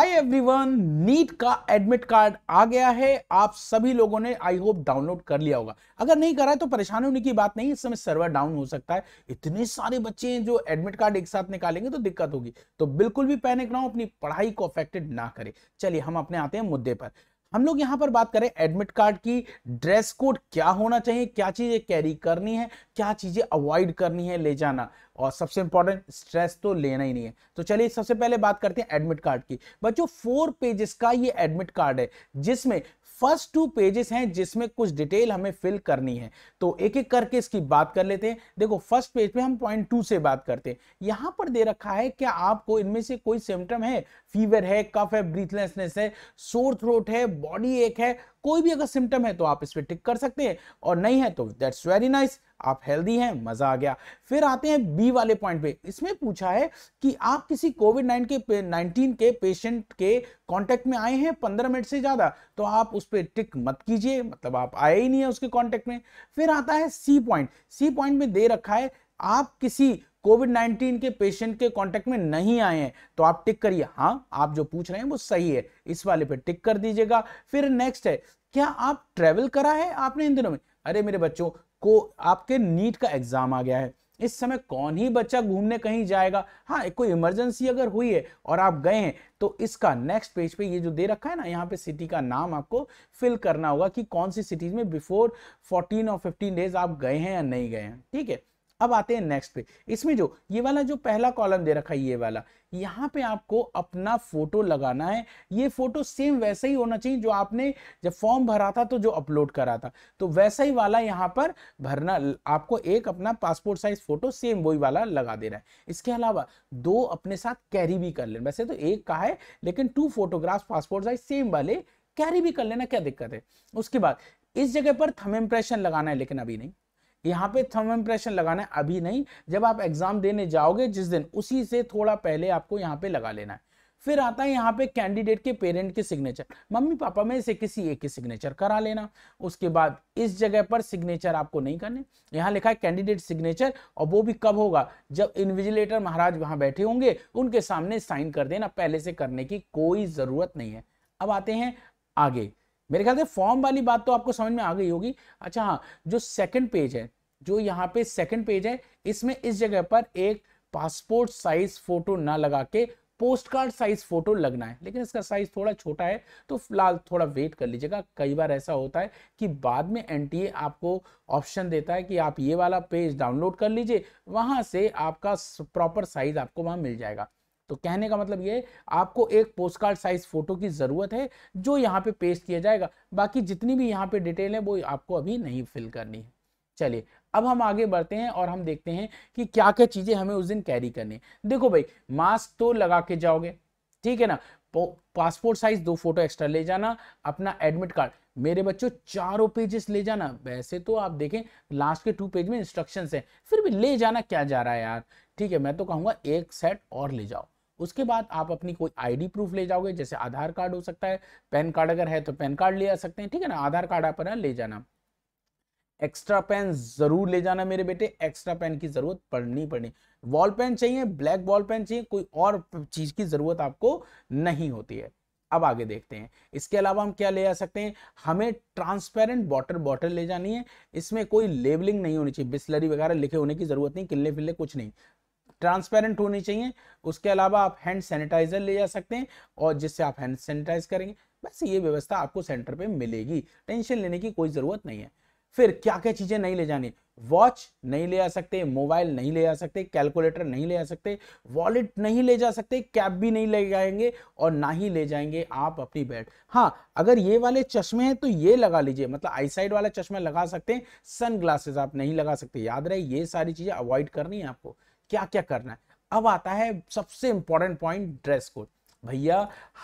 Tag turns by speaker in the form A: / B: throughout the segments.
A: हाय everyone NEET का admit card आ गया है आप सभी लोगों ने आई होप डाउनलोड कर लिया होगा अगर नहीं करा है तो परेशान होने की बात नहीं इस समय सर्वर डाउन हो सकता है इतने सारे बच्चे हैं जो एडमिट कार्ड एक साथ निकालेंगे तो दिक्कत होगी तो बिल्कुल भी पैनिक ना हो अपनी पढ़ाई को अफेक्टेड ना करें चलिए हम अपने आते हैं मुद्दे पर हम लोग यहाँ पर बात करें एडमिट कार्ड की ड्रेस कोड क्या होना चाहिए क्या चीज़ें कैरी करनी है क्या चीज़ें अवॉइड करनी है ले जाना और सबसे इंपॉर्टेंट स्ट्रेस तो लेना ही नहीं है तो चलिए सबसे पहले बात करते हैं एडमिट कार्ड की बच्चों फोर पेजेस का ये एडमिट कार्ड है जिसमें फर्स्ट टू पेजेस हैं जिसमें कुछ डिटेल हमें फिल करनी है तो एक एक करके इसकी बात कर लेते हैं देखो फर्स्ट पेज पे हम पॉइंट टू से बात करते हैं यहां पर दे रखा है क्या आपको इनमें से कोई सिम्टम है फीवर है कफ है ब्रीथलेसनेस है सोर थ्रोट है बॉडी एक है कोई भी अगर सिम्टम है तो आप इस पर टिक कर सकते हैं और नहीं है तो दैट्स वेरी नाइस nice. आप हेल्दी हैं मज़ा आ गया फिर आते हैं बी वाले पॉइंट पे इसमें पूछा है कि आप किसी कोविड नाइन के नाइनटीन के पेशेंट के कांटेक्ट में आए हैं पंद्रह मिनट से ज़्यादा तो आप उस पर टिक मत कीजिए मतलब आप आए ही नहीं है उसके कांटेक्ट में फिर आता है सी पॉइंट सी पॉइंट में दे रखा है आप किसी कोविड नाइनटीन के पेशेंट के कांटेक्ट में नहीं आए हैं तो आप टिक करिए हाँ आप जो पूछ रहे हैं वो सही है इस वाले पे टिक कर दीजिएगा फिर नेक्स्ट है क्या आप ट्रेवल करा है आपने इन दिनों में अरे मेरे बच्चों को आपके नीट का एग्जाम आ गया है इस समय कौन ही बच्चा घूमने कहीं जाएगा हाँ कोई इमरजेंसी अगर हुई है और आप गए हैं तो इसका नेक्स्ट पेज पे ये जो दे रखा है ना यहाँ पे सिटी का नाम आपको फिल करना होगा कि कौन सी सिटीज में बिफोर 14 और 15 डेज आप गए हैं या नहीं गए हैं ठीक है अब आते हैं नेक्स्ट पे इसमें जो ये वाला जो पहला कॉलम दे रखा है ये वाला यहाँ पे आपको अपना फोटो लगाना है ये फोटो सेम वैसा ही होना चाहिए जो आपने जब फॉर्म भरा था तो जो अपलोड करा था तो वैसा ही वाला यहाँ पर भरना आपको एक अपना पासपोर्ट साइज फोटो सेम वही वाला लगा देना है इसके अलावा दो अपने साथ कैरी भी कर लेना वैसे तो एक का है लेकिन two photographs passport size same वाले कैरी भी कर लेना क्या दिक्कत है उसके बाद इस जगह पर थम इम्प्रेशन लगाना है लेकिन अभी नहीं यहाँ पे थर्म इम्प्रेशन लगाना है अभी नहीं जब आप एग्जाम देने जाओगे जिस दिन उसी से थोड़ा पहले आपको यहाँ पे लगा लेना है फिर आता है यहाँ पे कैंडिडेट के पेरेंट के सिग्नेचर मम्मी पापा में से किसी एक के सिग्नेचर करा लेना उसके बाद इस जगह पर सिग्नेचर आपको नहीं करने यहाँ लिखा है कैंडिडेट सिग्नेचर और वो भी कब होगा जब इन्विजिलेटर महाराज वहाँ बैठे होंगे उनके सामने साइन कर देना पहले से करने की कोई ज़रूरत नहीं है अब आते हैं आगे मेरे ख्याल से फॉर्म वाली बात तो आपको समझ में आ गई होगी अच्छा हाँ जो सेकंड पेज है जो यहाँ पे सेकंड पेज है इसमें इस जगह पर एक पासपोर्ट साइज फोटो ना लगा के पोस्ट कार्ड साइज फोटो लगना है लेकिन इसका साइज थोड़ा छोटा है तो फिलहाल थोड़ा वेट कर लीजिएगा कई बार ऐसा होता है कि बाद में एन आपको ऑप्शन देता है कि आप ये वाला पेज डाउनलोड कर लीजिए वहां से आपका प्रॉपर साइज आपको वहां मिल जाएगा तो कहने का मतलब ये आपको एक पोस्ट कार्ड साइज फोटो की ज़रूरत है जो यहाँ पे पेस्ट किया जाएगा बाकी जितनी भी यहाँ पे डिटेल है वो आपको अभी नहीं फिल करनी है चलिए अब हम आगे बढ़ते हैं और हम देखते हैं कि क्या क्या चीज़ें हमें उस दिन कैरी करनी है देखो भाई मास्क तो लगा के जाओगे ठीक है ना पासपोर्ट साइज दो फोटो एक्स्ट्रा ले जाना अपना एडमिट कार्ड मेरे बच्चों चारों पेजेस ले जाना वैसे तो आप देखें लास्ट के टू पेज में इंस्ट्रक्शंस हैं फिर भी ले जाना क्या जा रहा है यार ठीक है मैं तो कहूंगा एक सेट और ले जाओ उसके बाद आप अपनी कोई आईडी प्रूफ ले जाओगे जैसे आधार कार्ड हो सकता है पैन कार्ड अगर है तो पैन कार्ड ले आ सकते हैं ठीक है ना आधार कार्ड आप ले जाना एक्स्ट्रा पेन जरूर ले जाना मेरे बेटे एक्स्ट्रा पेन की जरूरत पड़नी पड़नी वॉल पेन चाहिए ब्लैक वॉल पेन चाहिए कोई और चीज की जरूरत आपको नहीं होती है अब आगे देखते हैं इसके अलावा हम क्या ले जा सकते हैं हमें ट्रांसपेरेंट वाटर बॉटल ले जानी है इसमें कोई लेबलिंग नहीं होनी चाहिए बिस्लरी वगैरह लिखे होने की जरूरत नहीं किले फिल्ले कुछ नहीं ट्रांसपेरेंट होनी चाहिए उसके अलावा आप हैंड सैनिटाइजर ले जा सकते हैं और जिससे आप हैंड सैनिटाइज करेंगे बस ये व्यवस्था आपको सेंटर पे मिलेगी टेंशन लेने की कोई ज़रूरत नहीं है फिर क्या क्या चीज़ें नहीं ले जानी वॉच नहीं ले जा सकते मोबाइल नहीं ले जा सकते कैलकुलेटर नहीं ले जा सकते वॉलेट नहीं ले जा सकते कैब भी नहीं ले जाएंगे और ना ही ले जाएंगे आप अपनी बेड हाँ अगर ये वाले चश्मे हैं तो ये लगा लीजिए मतलब आईसाइड वाला चश्मा लगा सकते हैं सन आप नहीं लगा सकते याद रहे ये सारी चीज़ें अवॉइड करनी है आपको क्या क्या करना है अब आता है सबसे इंपॉर्टेंट पॉइंट ड्रेस कोड भैया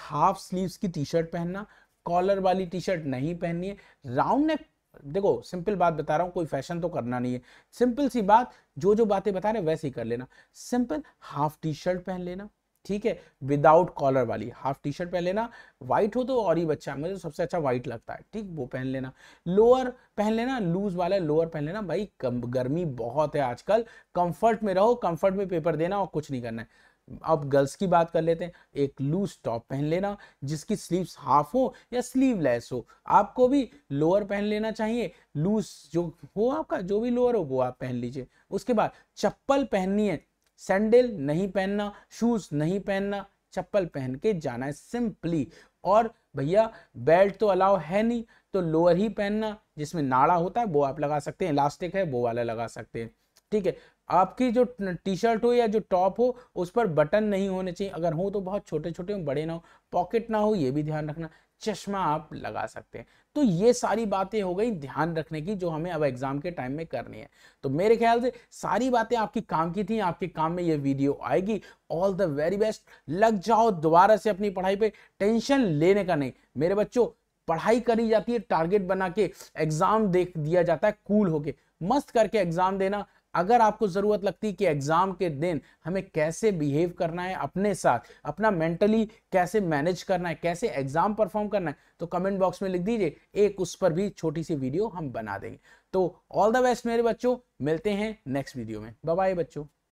A: हाफ स्लीव्स की टी शर्ट पहनना कॉलर वाली टी शर्ट नहीं पहननी है राउंड नेक देखो सिंपल बात बता रहा हूँ कोई फैशन तो करना नहीं है सिंपल सी बात जो जो बातें बता रहे वैसे ही कर लेना सिंपल हाफ टी शर्ट पहन लेना ठीक है विदाउट कॉलर वाली हाफ टी शर्ट पहन लेना व्हाइट हो तो और ही बच्चा मुझे सबसे अच्छा व्हाइट लगता है ठीक वो पहन लेना लोअर पहन लेना लूज वाला लोअर पहन लेना भाई गर्मी बहुत है आजकल कंफर्ट में रहो कंफर्ट में पेपर देना और कुछ नहीं करना है अब गर्ल्स की बात कर लेते हैं एक लूज टॉप पहन लेना जिसकी स्लीव्स हाफ हो या स्लीवलेस हो आपको भी लोअर पहन लेना चाहिए लूज जो हो आपका जो भी लोअर हो वो आप पहन लीजिए उसके बाद चप्पल पहननी है सैंडल नहीं पहनना शूज़ नहीं पहनना चप्पल पहन के जाना है सिंपली और भैया बेल्ट तो अलाउ है नहीं तो लोअर ही पहनना जिसमें नाड़ा होता है वो आप लगा सकते हैं इलास्टिक है वो वाला लगा सकते हैं ठीक है आपकी जो टी शर्ट हो या जो टॉप हो उस पर बटन नहीं होने चाहिए अगर हो तो बहुत छोटे छोटे हो बड़े ना हो पॉकेट ना हो ये भी ध्यान रखना चश्मा आप लगा सकते हैं तो ये सारी बातें हो गई ध्यान रखने की जो हमें अब एग्जाम के टाइम में करनी है तो मेरे ख्याल से सारी बातें आपकी काम की थी आपके काम में ये वीडियो आएगी ऑल द वेरी बेस्ट लग जाओ दोबारा से अपनी पढ़ाई पे टेंशन लेने का नहीं मेरे बच्चों पढ़ाई करी जाती है टारगेट बना के एग्जाम देख दिया जाता है कूल होके मस्त करके एग्जाम देना अगर आपको ज़रूरत लगती है कि एग्ज़ाम के दिन हमें कैसे बिहेव करना है अपने साथ अपना मेंटली कैसे मैनेज करना है कैसे एग्ज़ाम परफॉर्म करना है तो कमेंट बॉक्स में लिख दीजिए एक उस पर भी छोटी सी वीडियो हम बना देंगे तो ऑल द बेस्ट मेरे बच्चों मिलते हैं नेक्स्ट वीडियो में बाय बच्चों